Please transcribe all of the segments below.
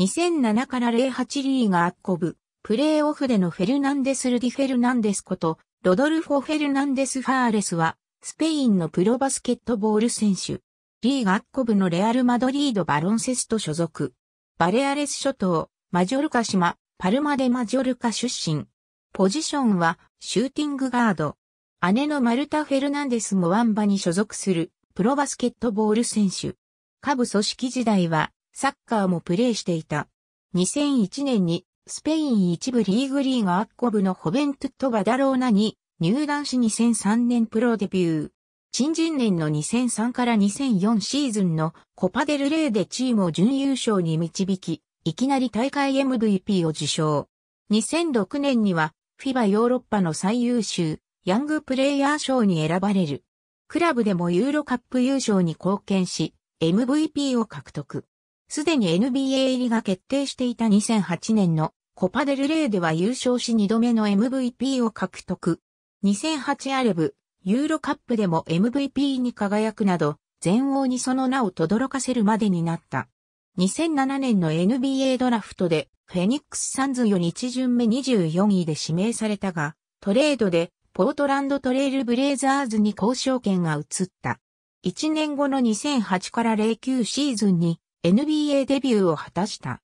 2007から08リーガッコブ、プレーオフでのフェルナンデス・ルディ・フェルナンデスこと、ロドルフォ・フェルナンデス・ファーレスは、スペインのプロバスケットボール選手。リーガッコブのレアル・マドリード・バロンセスと所属。バレアレス諸島、マジョルカ島、パルマでマジョルカ出身。ポジションは、シューティングガード。姉のマルタ・フェルナンデスもワンバに所属する、プロバスケットボール選手。下部組織時代は、サッカーもプレーしていた。2001年にスペイン一部リーグリーガアッコブのホベントゥットバダローナに入団し2003年プロデビュー。新人年の2003から2004シーズンのコパデルレーでチームを準優勝に導き、いきなり大会 MVP を受賞。2006年にはフィバヨーロッパの最優秀ヤングプレイヤー賞に選ばれる。クラブでもユーロカップ優勝に貢献し、MVP を獲得。すでに NBA 入りが決定していた2008年のコパデルレーでは優勝し2度目の MVP を獲得。2008アレブ、ユーロカップでも MVP に輝くなど、全王にその名を轟かせるまでになった。2007年の NBA ドラフトで、フェニックスサンズより1巡目24位で指名されたが、トレードで、ポートランドトレイルブレイザーズに交渉権が移った。1年後の2008から09シーズンに NBA デビューを果たした。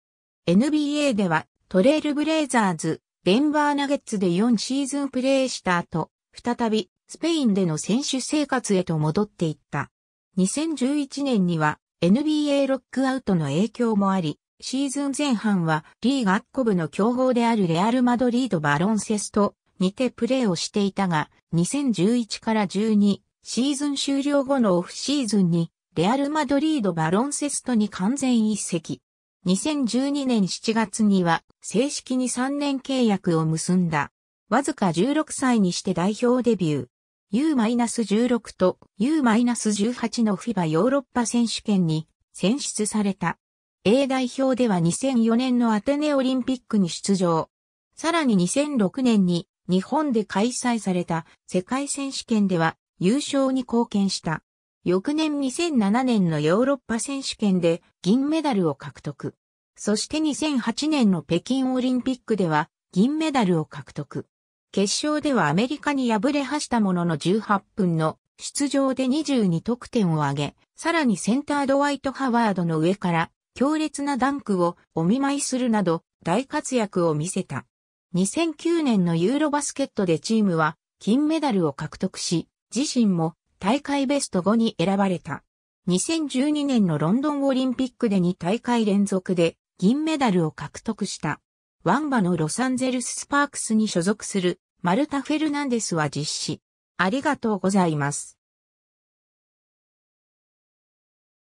NBA ではトレイルブレイザーズ、デンバーナゲッツで4シーズンプレーした後、再びスペインでの選手生活へと戻っていった。2011年には NBA ロックアウトの影響もあり、シーズン前半はリーガッコブの競合であるレアル・マドリード・バロンセスと似てプレーをしていたが、2011から12シーズン終了後のオフシーズンにレアル・マドリード・バロンセストに完全移籍。2012年7月には正式に3年契約を結んだ。わずか16歳にして代表デビュー。U-16 と U-18 の FIBA ヨーロッパ選手権に選出された。A 代表では2004年のアテネオリンピックに出場。さらに2006年に日本で開催された世界選手権では優勝に貢献した。翌年2007年のヨーロッパ選手権で銀メダルを獲得。そして2008年の北京オリンピックでは銀メダルを獲得。決勝ではアメリカに敗れはしたものの18分の出場で22得点を挙げ、さらにセンタードワイト・ハワードの上から強烈なダンクをお見舞いするなど大活躍を見せた。2009年のユーロバスケットでチームは金メダルを獲得し、自身も大会ベスト5に選ばれた。2012年のロンドンオリンピックで2大会連続で銀メダルを獲得した。ワンバのロサンゼルススパークスに所属するマルタ・フェルナンデスは実施。ありがとうございます。